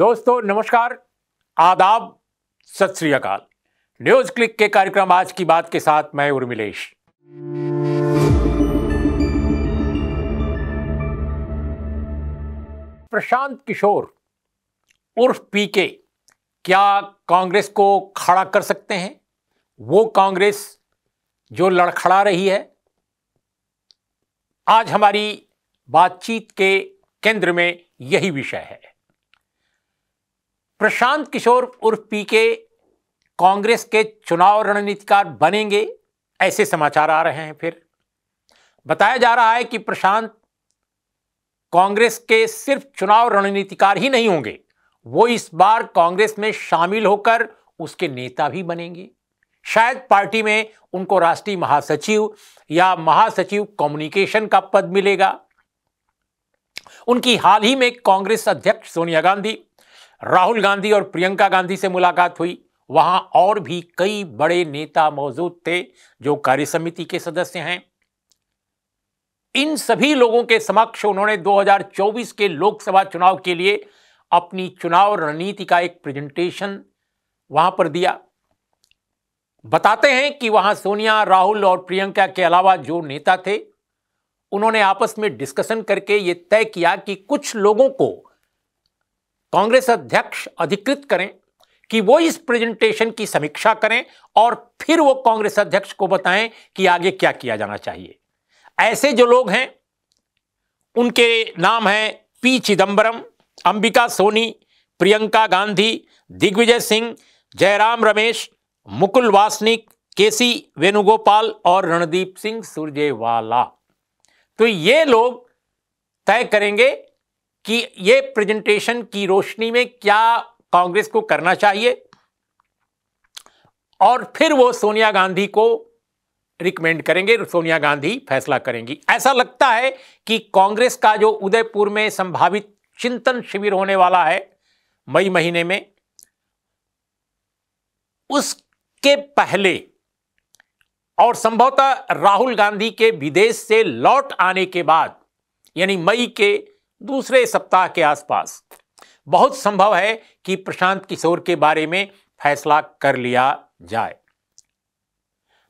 दोस्तों नमस्कार आदाब सत श्री अकाल न्यूज क्लिक के कार्यक्रम आज की बात के साथ मैं उर्मिलेश प्रशांत किशोर उर्फ पीके क्या कांग्रेस को खड़ा कर सकते हैं वो कांग्रेस जो लड़खड़ा रही है आज हमारी बातचीत के केंद्र में यही विषय है प्रशांत किशोर उर्फ पीके कांग्रेस के चुनाव रणनीतिकार बनेंगे ऐसे समाचार आ रहे हैं फिर बताया जा रहा है कि प्रशांत कांग्रेस के सिर्फ चुनाव रणनीतिकार ही नहीं होंगे वो इस बार कांग्रेस में शामिल होकर उसके नेता भी बनेंगे शायद पार्टी में उनको राष्ट्रीय महासचिव या महासचिव कम्युनिकेशन का पद मिलेगा उनकी हाल ही में कांग्रेस अध्यक्ष सोनिया गांधी राहुल गांधी और प्रियंका गांधी से मुलाकात हुई वहां और भी कई बड़े नेता मौजूद थे जो कार्य समिति के सदस्य हैं इन सभी लोगों के समक्ष उन्होंने 2024 के लोकसभा चुनाव के लिए अपनी चुनाव रणनीति का एक प्रेजेंटेशन वहां पर दिया बताते हैं कि वहां सोनिया राहुल और प्रियंका के अलावा जो नेता थे उन्होंने आपस में डिस्कशन करके ये तय किया कि कुछ लोगों को कांग्रेस अध्यक्ष अधिकृत करें कि वो इस प्रेजेंटेशन की समीक्षा करें और फिर वो कांग्रेस अध्यक्ष को बताएं कि आगे क्या किया जाना चाहिए ऐसे जो लोग हैं उनके नाम हैं पी चिदम्बरम अंबिका सोनी प्रियंका गांधी दिग्विजय सिंह जयराम रमेश मुकुल वासनिक केसी वेणुगोपाल और रणदीप सिंह सुरजेवाला तो ये लोग तय करेंगे कि ये प्रेजेंटेशन की रोशनी में क्या कांग्रेस को करना चाहिए और फिर वो सोनिया गांधी को रिकमेंड करेंगे सोनिया गांधी फैसला करेंगी ऐसा लगता है कि कांग्रेस का जो उदयपुर में संभावित चिंतन शिविर होने वाला है मई महीने में उसके पहले और संभवतः राहुल गांधी के विदेश से लौट आने के बाद यानी मई के दूसरे सप्ताह के आसपास बहुत संभव है कि प्रशांत किशोर के बारे में फैसला कर लिया जाए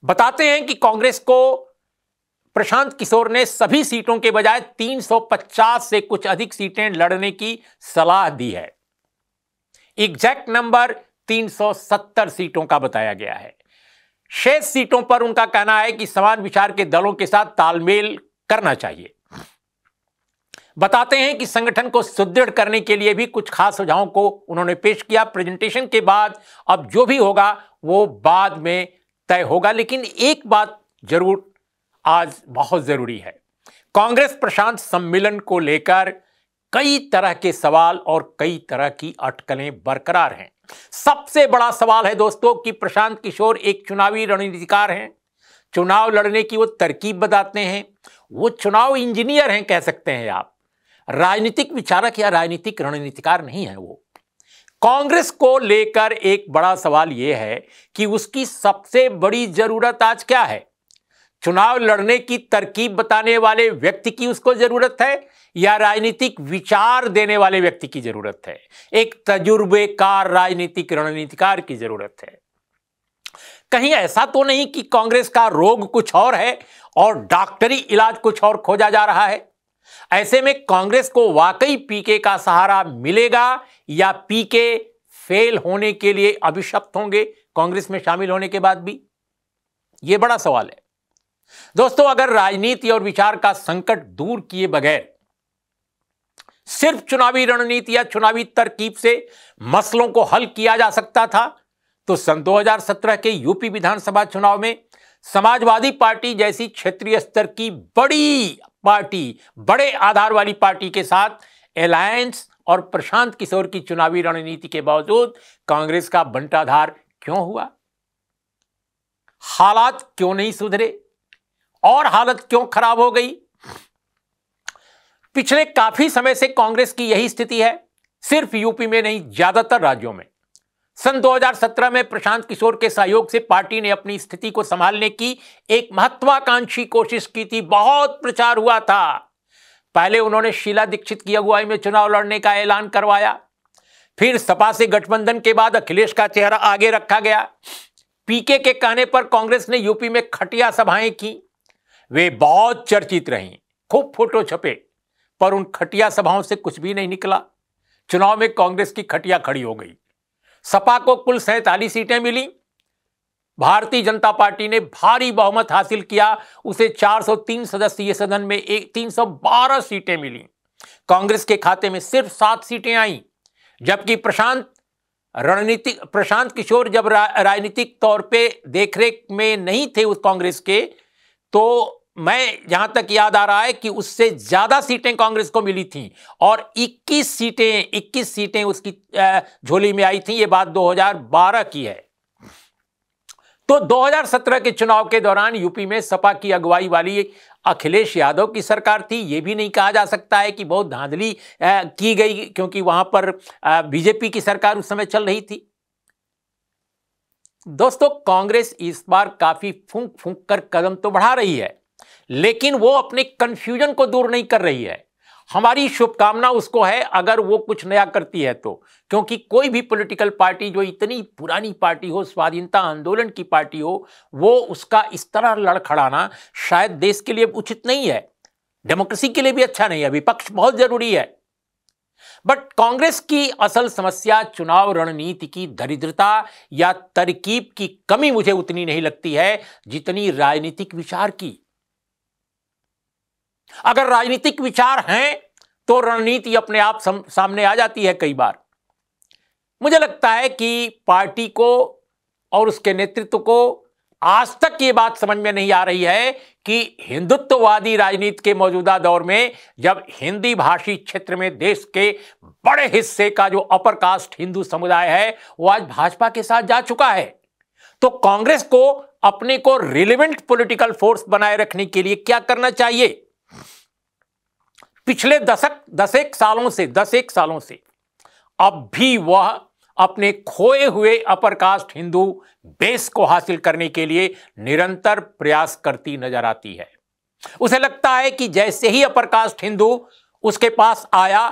बताते हैं कि कांग्रेस को प्रशांत किशोर ने सभी सीटों के बजाय 350 से कुछ अधिक सीटें लड़ने की सलाह दी है एग्जैक्ट नंबर 370 सीटों का बताया गया है शेष सीटों पर उनका कहना है कि समान विचार के दलों के साथ तालमेल करना चाहिए बताते हैं कि संगठन को सुदृढ़ करने के लिए भी कुछ खास सुझावों को उन्होंने पेश किया प्रेजेंटेशन के बाद अब जो भी होगा वो बाद में तय होगा लेकिन एक बात जरूर आज बहुत जरूरी है कांग्रेस प्रशांत सम्मेलन को लेकर कई तरह के सवाल और कई तरह की अटकलें बरकरार हैं सबसे बड़ा सवाल है दोस्तों कि प्रशांत किशोर एक चुनावी रणनीतिकार हैं चुनाव लड़ने की वो तरकीब बताते हैं वो चुनाव इंजीनियर हैं कह सकते हैं आप राजनीतिक विचारक या राजनीतिक रणनीतिकार नहीं है वो कांग्रेस को लेकर एक बड़ा सवाल यह है कि उसकी सबसे बड़ी जरूरत आज क्या है चुनाव लड़ने की तरकीब बताने वाले व्यक्ति की उसको जरूरत है या राजनीतिक विचार देने वाले व्यक्ति की जरूरत है एक तजुर्बेकार राजनीतिक रणनीतिकार की जरूरत है कहीं ऐसा तो नहीं कि कांग्रेस का रोग कुछ और है और डॉक्टरी इलाज कुछ और खोजा जा रहा है ऐसे में कांग्रेस को वाकई पीके का सहारा मिलेगा या पीके फेल होने के लिए अभिशप्त होंगे कांग्रेस में शामिल होने के बाद भी यह बड़ा सवाल है दोस्तों अगर राजनीति और विचार का संकट दूर किए बगैर सिर्फ चुनावी रणनीति या चुनावी तरकीब से मसलों को हल किया जा सकता था तो सन 2017 के यूपी विधानसभा चुनाव में समाजवादी पार्टी जैसी क्षेत्रीय स्तर की बड़ी पार्टी बड़े आधार वाली पार्टी के साथ अलायंस और प्रशांत किशोर की चुनावी रणनीति के बावजूद कांग्रेस का बंटाधार क्यों हुआ हालात क्यों नहीं सुधरे और हालत क्यों खराब हो गई पिछले काफी समय से कांग्रेस की यही स्थिति है सिर्फ यूपी में नहीं ज्यादातर राज्यों में सन 2017 में प्रशांत किशोर के सहयोग से पार्टी ने अपनी स्थिति को संभालने की एक महत्वाकांक्षी कोशिश की थी बहुत प्रचार हुआ था पहले उन्होंने शीला दीक्षित की अगुवाई में चुनाव लड़ने का ऐलान करवाया फिर सपा से गठबंधन के बाद अखिलेश का चेहरा आगे रखा गया पीके के कहने पर कांग्रेस ने यूपी में खटिया सभाएं की वे बहुत चर्चित रहीं खूब फोटो छपे पर उन खटिया सभाओं से कुछ भी नहीं निकला चुनाव में कांग्रेस की खटिया खड़ी हो गई सपा को कुल सैतालीस सीटें मिली भारतीय जनता पार्टी ने भारी बहुमत हासिल किया उसे 403 सदस्यीय सदन में एक 312 सीटें मिली कांग्रेस के खाते में सिर्फ सात सीटें आई जबकि प्रशांत रणनीतिक प्रशांत किशोर जब रा, राजनीतिक तौर पे देखरेख में नहीं थे उस कांग्रेस के तो मैं जहां तक याद आ रहा है कि उससे ज्यादा सीटें कांग्रेस को मिली थी और 21 सीटें 21 सीटें उसकी झोली में आई थी ये बात 2012 की है तो 2017 के चुनाव के दौरान यूपी में सपा की अगुवाई वाली अखिलेश यादव की सरकार थी ये भी नहीं कहा जा सकता है कि बहुत धांधली की गई क्योंकि वहां पर बीजेपी की सरकार उस समय चल रही थी दोस्तों कांग्रेस इस बार काफी फूंक फूंक कर कदम तो बढ़ा रही है लेकिन वो अपने कंफ्यूजन को दूर नहीं कर रही है हमारी शुभकामना उसको है अगर वो कुछ नया करती है तो क्योंकि कोई भी पॉलिटिकल पार्टी जो इतनी पुरानी पार्टी हो स्वाधीनता आंदोलन की पार्टी हो वो उसका इस तरह लड़खड़ाना शायद देश के लिए उचित नहीं है डेमोक्रेसी के लिए भी अच्छा नहीं है विपक्ष बहुत जरूरी है बट कांग्रेस की असल समस्या चुनाव रणनीति की दरिद्रता या तरकीब की कमी मुझे उतनी नहीं लगती है जितनी राजनीतिक विचार की अगर राजनीतिक विचार हैं तो रणनीति अपने आप सामने आ जाती है कई बार मुझे लगता है कि पार्टी को और उसके नेतृत्व को आज तक ये बात समझ में नहीं आ रही है कि हिंदुत्ववादी राजनीति के मौजूदा दौर में जब हिंदी भाषी क्षेत्र में देश के बड़े हिस्से का जो अपर कास्ट हिंदू समुदाय है वो आज भाजपा के साथ जा चुका है तो कांग्रेस को अपने को रिलेवेंट पॉलिटिकल फोर्स बनाए रखने के लिए क्या करना चाहिए पिछले दशक दस एक सालों से दस एक सालों से अब भी वह अपने खोए हुए अपर कास्ट हिंदू बेस को हासिल करने के लिए निरंतर प्रयास करती नजर आती है उसे लगता है कि जैसे ही अपर कास्ट हिंदू उसके पास आया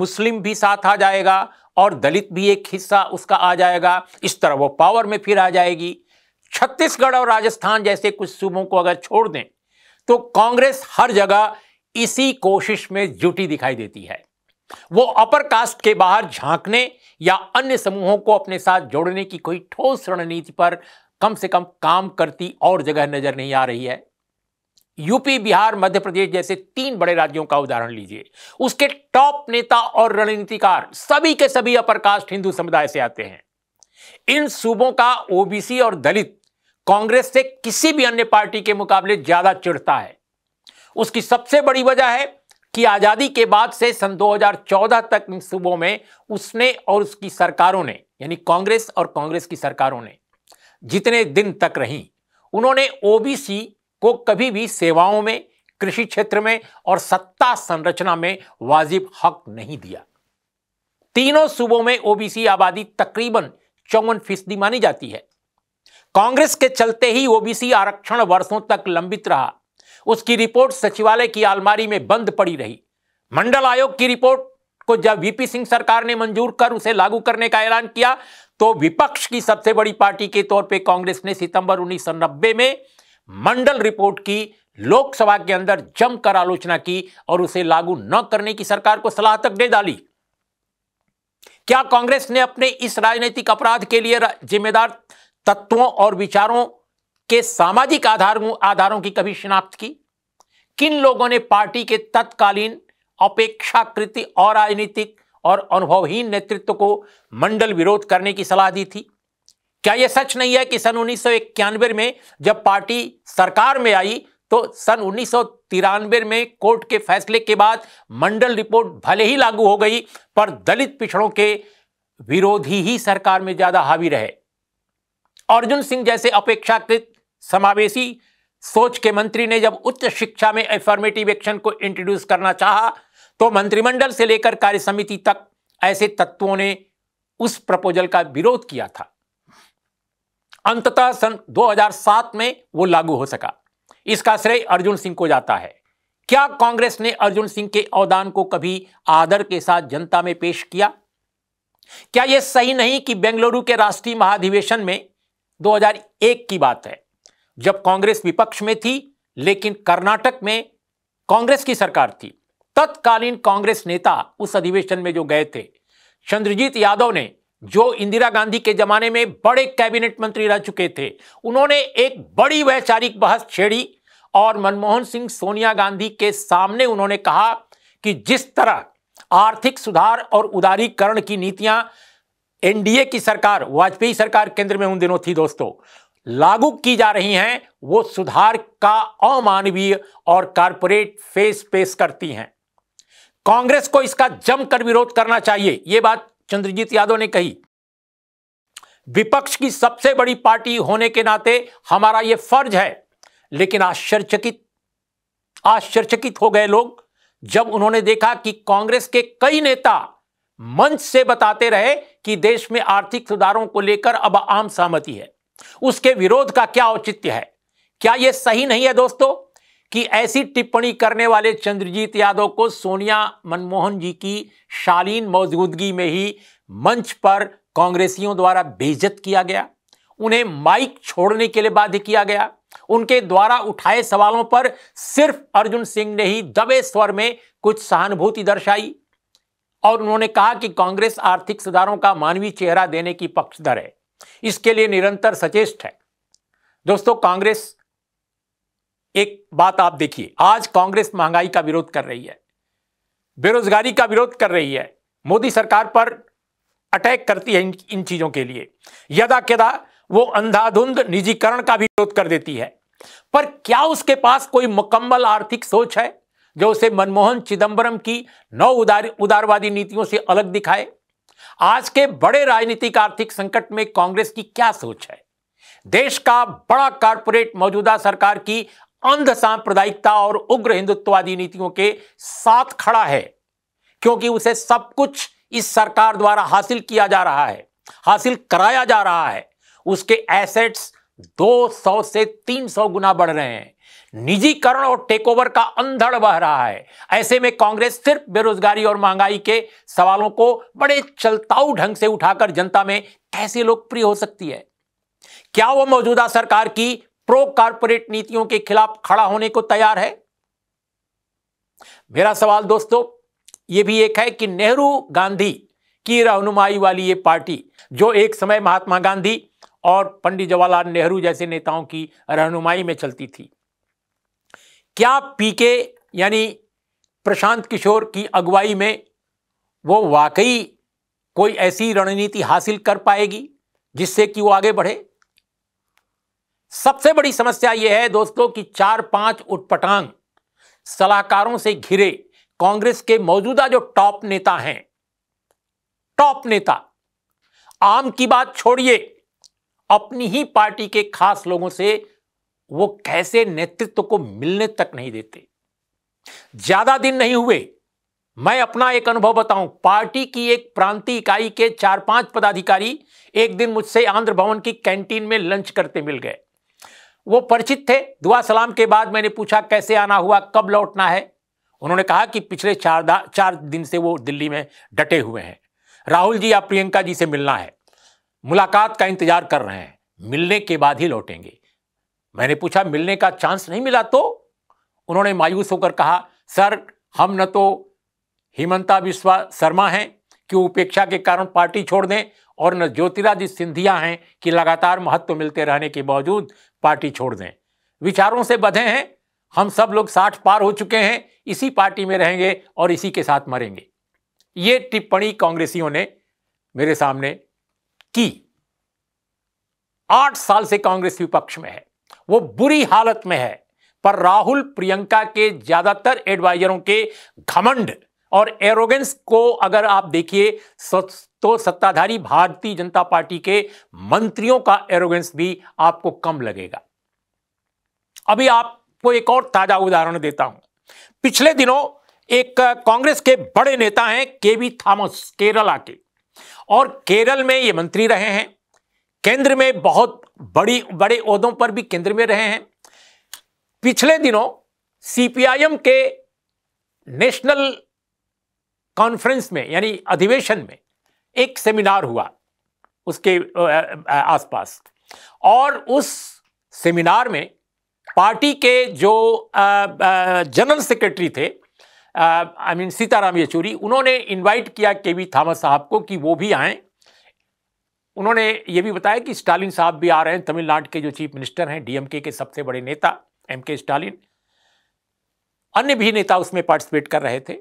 मुस्लिम भी साथ आ जाएगा और दलित भी एक हिस्सा उसका आ जाएगा इस तरह वो पावर में फिर आ जाएगी छत्तीसगढ़ और राजस्थान जैसे कुछ सूबों को अगर छोड़ दें तो कांग्रेस हर जगह इसी कोशिश में जुटी दिखाई देती है वो अपर कास्ट के बाहर झांकने या अन्य समूहों को अपने साथ जोड़ने की कोई ठोस रणनीति पर कम से कम काम करती और जगह नजर नहीं आ रही है यूपी बिहार मध्य प्रदेश जैसे तीन बड़े राज्यों का उदाहरण लीजिए उसके टॉप नेता और रणनीतिकार सभी के सभी अपर कास्ट हिंदू समुदाय से आते हैं इन सूबों का ओबीसी और दलित कांग्रेस से किसी भी अन्य पार्टी के मुकाबले ज्यादा चिढ़ता है उसकी सबसे बड़ी वजह है कि आज़ादी के बाद से सन 2014 तक इन सूबों में उसने और उसकी सरकारों ने यानी कांग्रेस और कांग्रेस की सरकारों ने जितने दिन तक रहीं उन्होंने ओबीसी को कभी भी सेवाओं में कृषि क्षेत्र में और सत्ता संरचना में वाजिब हक नहीं दिया तीनों सूबों में ओबीसी आबादी तकरीबन चौवन फीसदी मानी जाती है कांग्रेस के चलते ही ओबीसी आरक्षण वर्षों तक लंबित रहा उसकी रिपोर्ट सचिवालय की आलमारी में बंद पड़ी रही मंडल आयोग की रिपोर्ट को जब वीपी सिंह सरकार ने मंजूर कर उसे लागू करने का ऐलान किया तो विपक्ष की सबसे बड़ी पार्टी के तौर पे कांग्रेस ने सितंबर उन्नीस में मंडल रिपोर्ट की लोकसभा के अंदर जमकर आलोचना की और उसे लागू न करने की सरकार को सलाह तक दे डाली क्या कांग्रेस ने अपने इस राजनीतिक अपराध के लिए जिम्मेदार तत्वों और विचारों के सामाजिक आधार आधारों की कभी शिनाख्त की किन लोगों ने पार्टी के तत्कालीन अपेक्षाकृति अराजनीतिक और, और अनुभवहीन नेतृत्व को मंडल विरोध करने की सलाह दी थी क्या यह सच नहीं है कि सन उन्नीस में जब पार्टी सरकार में आई तो सन उन्नीस में कोर्ट के फैसले के बाद मंडल रिपोर्ट भले ही लागू हो गई पर दलित पिछड़ों के विरोधी ही सरकार में ज्यादा हावी रहे अर्जुन सिंह जैसे अपेक्षाकृत समावेशी सोच के मंत्री ने जब उच्च शिक्षा में एफॉर्मेटिव एक्शन को इंट्रोड्यूस करना चाहा तो मंत्रिमंडल से लेकर कार्य समिति तक ऐसे तत्वों ने उस प्रपोजल का विरोध किया था अंततः सन 2007 में वो लागू हो सका इसका श्रेय अर्जुन सिंह को जाता है क्या कांग्रेस ने अर्जुन सिंह के अवदान को कभी आदर के साथ जनता में पेश किया क्या यह सही नहीं कि बेंगलुरु के राष्ट्रीय महाधिवेशन में 2001 की बात है जब कांग्रेस विपक्ष में थी लेकिन कर्नाटक में कांग्रेस की सरकार थी तत्कालीन कांग्रेस नेता उस अधिवेशन में जो गए थे चंद्रजीत यादव ने जो इंदिरा गांधी के जमाने में बड़े कैबिनेट मंत्री रह चुके थे उन्होंने एक बड़ी वैचारिक बहस छेड़ी और मनमोहन सिंह सोनिया गांधी के सामने उन्होंने कहा कि जिस तरह आर्थिक सुधार और उदारीकरण की नीतियां एनडीए की सरकार वाजपेयी सरकार केंद्र में उन दिनों थी दोस्तों लागू की जा रही हैं वो सुधार का अमानवीय और कारपोरेट फेस पेश करती हैं कांग्रेस को इसका जमकर विरोध करना चाहिए यह बात चंद्रजीत यादव ने कही विपक्ष की सबसे बड़ी पार्टी होने के नाते हमारा यह फर्ज है लेकिन आश्चर्यचकित आश्चर्यचकित हो गए लोग जब उन्होंने देखा कि कांग्रेस के कई नेता मंच से बताते रहे कि देश में आर्थिक सुधारों को लेकर अब आम सहमति है उसके विरोध का क्या औचित्य है क्या यह सही नहीं है दोस्तों कि ऐसी टिप्पणी करने वाले चंद्रजीत यादव को सोनिया मनमोहन जी की शालीन मौजूदगी में ही मंच पर कांग्रेसियों द्वारा बेजत किया गया उन्हें माइक छोड़ने के लिए बाध्य किया गया उनके द्वारा उठाए सवालों पर सिर्फ अर्जुन सिंह ने ही दबे स्वर में कुछ सहानुभूति दर्शाई और उन्होंने कहा कि कांग्रेस आर्थिक सुधारों का मानवीय चेहरा देने की पक्षधर है इसके लिए निरंतर सचेष्ट है दोस्तों कांग्रेस एक बात आप देखिए आज कांग्रेस महंगाई का विरोध कर रही है बेरोजगारी का विरोध कर रही है मोदी सरकार पर अटैक करती है इन, इन चीजों के लिए यदा कदा वो अंधाधुंध निजीकरण का भी विरोध कर देती है पर क्या उसके पास कोई मुकम्मल आर्थिक सोच है जो उसे मनमोहन चिदंबरम की नौ उदार उदारवादी नीतियों से अलग दिखाए आज के बड़े राजनीतिक आर्थिक संकट में कांग्रेस की क्या सोच है देश का बड़ा कारपोरेट मौजूदा सरकार की अंध सांप्रदायिकता और उग्र हिंदुत्ववादी नीतियों के साथ खड़ा है क्योंकि उसे सब कुछ इस सरकार द्वारा हासिल किया जा रहा है हासिल कराया जा रहा है उसके एसेट्स 200 से 300 गुना बढ़ रहे हैं निजीकरण और टेकओवर का अंधड़ बह रहा है ऐसे में कांग्रेस सिर्फ बेरोजगारी और महंगाई के सवालों को बड़े चलताऊ ढंग से उठाकर जनता में कैसे लोकप्रिय हो सकती है क्या वह मौजूदा सरकार की प्रो कारपोरेट नीतियों के खिलाफ खड़ा होने को तैयार है मेरा सवाल दोस्तों यह भी एक है कि नेहरू गांधी की रहनुमाई वाली ये पार्टी जो एक समय महात्मा गांधी और पंडित जवाहरलाल नेहरू जैसे नेताओं की रहनुमाई में चलती थी क्या पीके यानी प्रशांत किशोर की अगुवाई में वो वाकई कोई ऐसी रणनीति हासिल कर पाएगी जिससे कि वो आगे बढ़े सबसे बड़ी समस्या यह है दोस्तों कि चार पांच उटपटांग सलाहकारों से घिरे कांग्रेस के मौजूदा जो टॉप नेता हैं टॉप नेता आम की बात छोड़िए अपनी ही पार्टी के खास लोगों से वो कैसे नेतृत्व को मिलने तक नहीं देते ज्यादा दिन नहीं हुए मैं अपना एक अनुभव बताऊं पार्टी की एक प्रांतीय इकाई के चार पांच पदाधिकारी एक दिन मुझसे आंध्र भवन की कैंटीन में लंच करते मिल गए वो परिचित थे दुआ सलाम के बाद मैंने पूछा कैसे आना हुआ कब लौटना है उन्होंने कहा कि पिछले चार चार दिन से वो दिल्ली में डटे हुए हैं राहुल जी या प्रियंका जी से मिलना है मुलाकात का इंतजार कर रहे हैं मिलने के बाद ही लौटेंगे मैंने पूछा मिलने का चांस नहीं मिला तो उन्होंने मायूस होकर कहा सर हम न तो हिमंता बिस्वा शर्मा हैं कि उपेक्षा के कारण पार्टी छोड़ दें और न ज्योतिरादित्य सिंधिया हैं कि लगातार महत्व मिलते रहने के बावजूद पार्टी छोड़ दें विचारों से बधे हैं हम सब लोग साठ पार हो चुके हैं इसी पार्टी में रहेंगे और इसी के साथ मरेंगे ये टिप्पणी कांग्रेसियों ने मेरे सामने की आठ साल से कांग्रेस विपक्ष में है वो बुरी हालत में है पर राहुल प्रियंका के ज्यादातर एडवाइजरों के घमंड और एरोगेंस को अगर आप देखिए तो सत्ताधारी भारतीय जनता पार्टी के मंत्रियों का एरोगेंस भी आपको कम लगेगा अभी आपको एक और ताजा उदाहरण देता हूं पिछले दिनों एक कांग्रेस के बड़े नेता हैं के वी थॉमस केरला के और केरल में ये मंत्री रहे हैं केंद्र में बहुत बड़ी बड़े उहदों पर भी केंद्र में रहे हैं पिछले दिनों सीपीआईएम के नेशनल कॉन्फ्रेंस में यानी अधिवेशन में एक सेमिनार हुआ उसके आसपास और उस सेमिनार में पार्टी के जो जनरल सेक्रेटरी थे आई मीन सीताराम येचूरी उन्होंने इनवाइट किया के वी साहब को कि वो भी आएं उन्होंने ये भी बताया कि स्टालिन साहब भी आ रहे हैं तमिलनाडु के जो चीफ मिनिस्टर हैं डीएमके के सबसे बड़े नेता एम के स्टालिन अन्य भी नेता उसमें पार्टिसिपेट कर रहे थे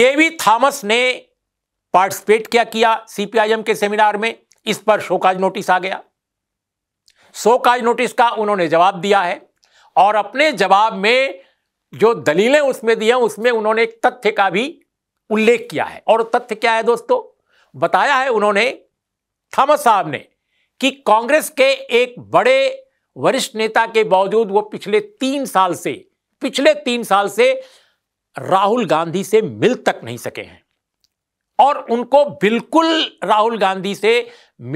के वी ने पार्टिसिपेट क्या किया सीपीआईएम के सेमिनार में इस पर शोकाज नोटिस आ गया शोकाज नोटिस का उन्होंने जवाब दिया है और अपने जवाब में जो दलीलें उसमें दी हैं उसमें उन्होंने एक तथ्य का भी उल्लेख किया है और तथ्य क्या है दोस्तों बताया है उन्होंने थॉमस साहब ने कि कांग्रेस के एक बड़े वरिष्ठ नेता के बावजूद वो पिछले तीन साल से पिछले तीन साल से राहुल गांधी से मिल तक नहीं सके हैं और उनको बिल्कुल राहुल गांधी से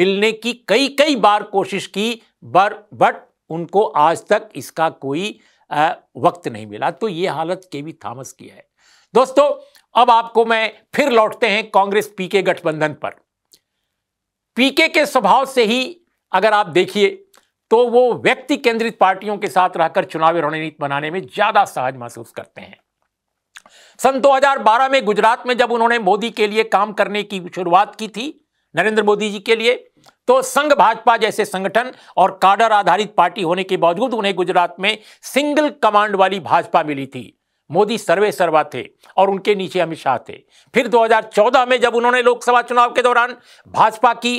मिलने की कई कई बार कोशिश की बर बट उनको आज तक इसका कोई आ, वक्त नहीं मिला तो ये हालत के वी थॉमस की है दोस्तों अब आपको मैं फिर लौटते हैं कांग्रेस पी के गठबंधन पर पीके के स्वभाव से ही अगर आप देखिए तो वो व्यक्ति केंद्रित पार्टियों के साथ रहकर चुनावी रणनीति बनाने में ज्यादा सहज महसूस करते हैं सन 2012 में गुजरात में जब उन्होंने मोदी के लिए काम करने की शुरुआत की थी नरेंद्र मोदी जी के लिए तो संघ भाजपा जैसे संगठन और काडर आधारित पार्टी होने के बावजूद उन्हें गुजरात में सिंगल कमांड वाली भाजपा मिली थी मोदी सर्वे सर्वा थे और उनके नीचे अमित शाह थे फिर 2014 में जब उन्होंने लोकसभा चुनाव के दौरान भाजपा की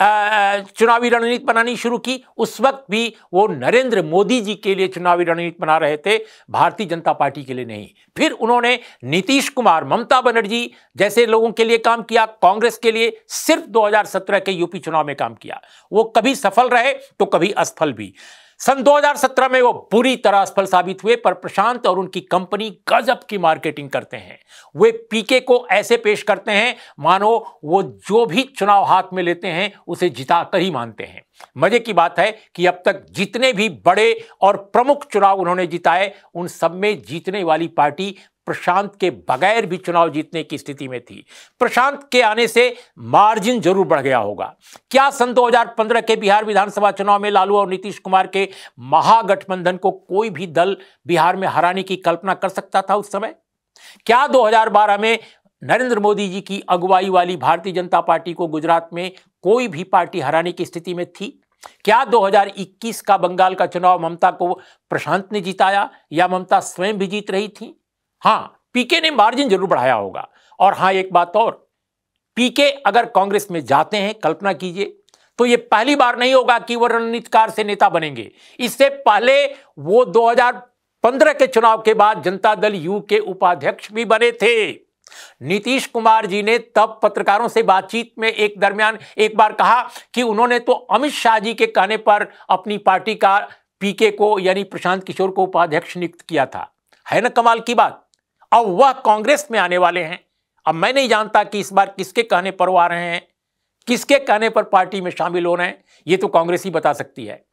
चुनावी रणनीति बनानी शुरू की उस वक्त भी वो नरेंद्र मोदी जी के लिए चुनावी रणनीति बना रहे थे भारतीय जनता पार्टी के लिए नहीं फिर उन्होंने नीतीश कुमार ममता बनर्जी जैसे लोगों के लिए काम किया कांग्रेस के लिए सिर्फ 2017 के यूपी चुनाव में काम किया वो कभी सफल रहे तो कभी असफल भी सन 2017 में वो बुरी तरह असफल साबित हुए पर प्रशांत और उनकी कंपनी गजब की मार्केटिंग करते हैं वे पीके को ऐसे पेश करते हैं मानो वो जो भी चुनाव हाथ में लेते हैं उसे जिता कर ही मानते हैं मजे की बात है कि अब तक जितने भी बड़े और प्रमुख चुनाव उन्होंने जिताए उन सब में जीतने वाली पार्टी प्रशांत के बगैर भी चुनाव जीतने की स्थिति में थी प्रशांत के आने से मार्जिन जरूर बढ़ गया होगा क्या सन 2015 के बिहार विधानसभा चुनाव में लालू और नीतीश कुमार के महागठबंधन को कोई भी दल बिहार में हराने की कल्पना कर सकता था उस समय क्या 2012 में नरेंद्र मोदी जी की अगुवाई वाली भारतीय जनता पार्टी को गुजरात में कोई भी पार्टी हराने की स्थिति में थी क्या 2021 का बंगाल का चुनाव ममता को प्रशांत ने जिताया या ममता स्वयं भी जीत रही थी हां पीके ने मार्जिन जरूर बढ़ाया होगा और हाँ एक बात और पीके अगर कांग्रेस में जाते हैं कल्पना कीजिए तो ये पहली बार नहीं होगा कि वह रणनीतिकार से नेता बनेंगे इससे पहले वो 2015 के चुनाव के बाद जनता दल यू के उपाध्यक्ष भी बने थे नीतीश कुमार जी ने तब पत्रकारों से बातचीत में एक दरमियान एक बार कहा कि उन्होंने तो अमित शाह जी के कहने पर अपनी पार्टी का पीके को यानी प्रशांत किशोर को उपाध्यक्ष नियुक्त किया था है ना कमाल की बात अब वह कांग्रेस में आने वाले हैं अब मैं नहीं जानता कि इस बार किसके कहने पर वो आ रहे हैं किसके कहने पर पार्टी में शामिल हो रहे हैं ये तो कांग्रेस ही बता सकती है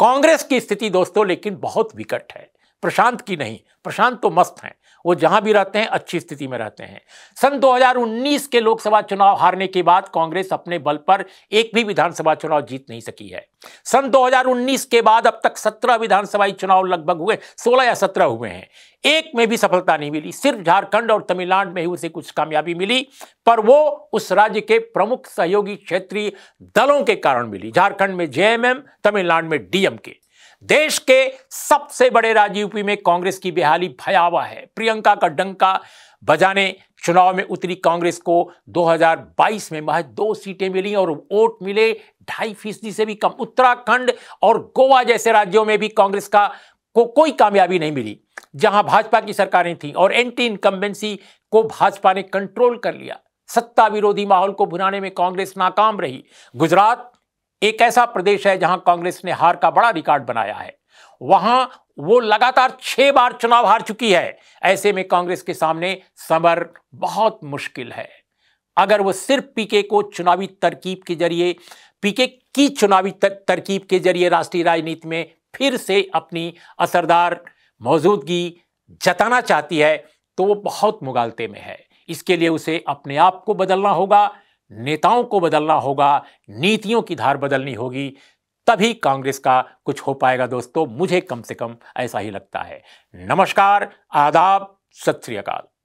कांग्रेस की स्थिति दोस्तों लेकिन बहुत विकट है प्रशांत की नहीं प्रशांत तो मस्त हैं वो जहां भी रहते हैं अच्छी स्थिति में रहते हैं सन 2019 के लोकसभा चुनाव हारने के बाद कांग्रेस अपने बल पर एक भी विधानसभा चुनाव जीत नहीं सकी है सन 2019 के बाद अब तक 17 विधानसभा चुनाव लगभग हुए 16 या 17 हुए हैं एक में भी सफलता नहीं मिली सिर्फ झारखंड और तमिलनाडु में ही उसे कुछ कामयाबी मिली पर वो उस राज्य के प्रमुख सहयोगी क्षेत्रीय दलों के कारण मिली झारखंड में जेएमएम तमिलनाडु में डीएमके देश के सबसे बड़े राज्य यूपी में कांग्रेस की बेहाली भयावह है प्रियंका का डंका बजाने चुनाव में उतरी कांग्रेस को 2022 में महज दो सीटें मिली और वोट मिले ढाई फीसदी से भी कम उत्तराखंड और गोवा जैसे राज्यों में भी कांग्रेस का को कोई कामयाबी नहीं मिली जहां भाजपा की सरकारें थीं और एंटी इनकम्बेंसी को भाजपा ने कंट्रोल कर लिया सत्ता विरोधी माहौल को भुनाने में कांग्रेस नाकाम रही गुजरात एक ऐसा प्रदेश है जहां कांग्रेस ने हार का बड़ा रिकॉर्ड बनाया है वहां वो लगातार छह बार चुनाव हार चुकी है ऐसे में कांग्रेस के सामने समर बहुत मुश्किल है अगर वो सिर्फ पीके को चुनावी तरकीब के जरिए पीके की चुनावी तर, तरकीब के जरिए राष्ट्रीय राजनीति में फिर से अपनी असरदार मौजूदगी जताना चाहती है तो वो बहुत मुगालते में है इसके लिए उसे अपने आप को बदलना होगा नेताओं को बदलना होगा नीतियों की धार बदलनी होगी तभी कांग्रेस का कुछ हो पाएगा दोस्तों मुझे कम से कम ऐसा ही लगता है नमस्कार आदाब सत श्री अकाल